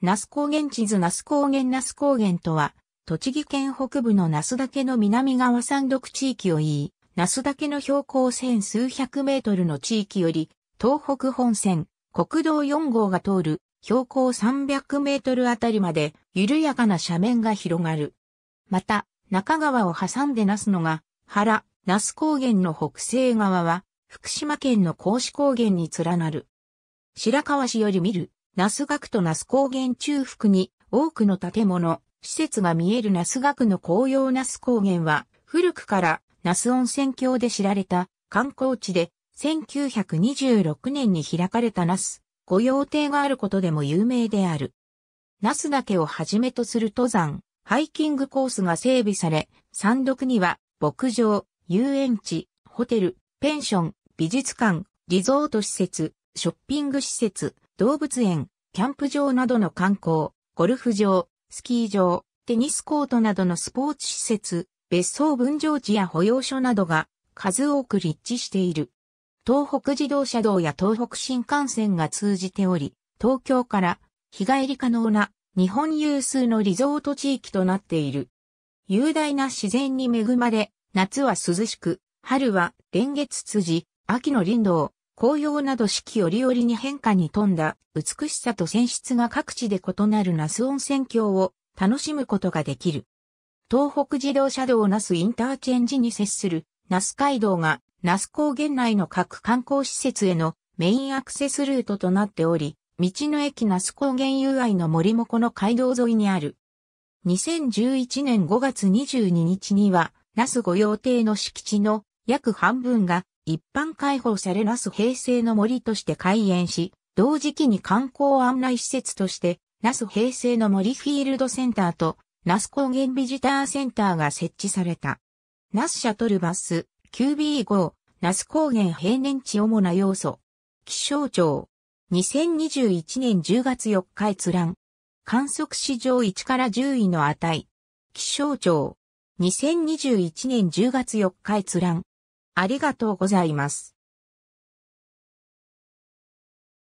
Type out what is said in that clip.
那須高原地図那須高原那須高原とは、栃木県北部の那須岳の南側山麓地域を言い、那須岳の標高千数百メートルの地域より、東北本線、国道4号が通る標高300メートルあたりまで緩やかな斜面が広がる。また、中川を挟んで那須のが原、那須高原の北西側は、福島県の甲子高原に連なる。白川市より見る。那須岳と那須高原中腹に多くの建物、施設が見える那須岳の紅葉那須高原は、古くから那須温泉郷で知られた観光地で、1926年に開かれた那須御用邸があることでも有名である。那須岳をはじめとする登山、ハイキングコースが整備され、山麓には牧場、遊園地、ホテル、ペンション、美術館、リゾート施設、ショッピング施設、動物園、キャンプ場などの観光、ゴルフ場、スキー場、テニスコートなどのスポーツ施設、別荘分譲地や保養所などが数多く立地している。東北自動車道や東北新幹線が通じており、東京から日帰り可能な日本有数のリゾート地域となっている。雄大な自然に恵まれ、夏は涼しく、春は連月辻、秋の林道、紅葉など四季折々に変化に富んだ美しさと泉質が各地で異なる那須温泉郷を楽しむことができる。東北自動車道那須インターチェンジに接する那須街道が那須高原内の各観光施設へのメインアクセスルートとなっており、道の駅那須高原友愛の森もこの街道沿いにある。2011年5月22日には、那須御用邸の敷地の約半分が一般開放されなす平成の森として開園し、同時期に観光案内施設として、那須平成の森フィールドセンターと、那須高原ビジターセンターが設置された。那須シャトルバス、QB 号、那須高原平年地主な要素。気象庁。2021年10月4日閲覧。観測史上1から10位の値。気象庁。2021年10月4日閲覧。ありがとうございます。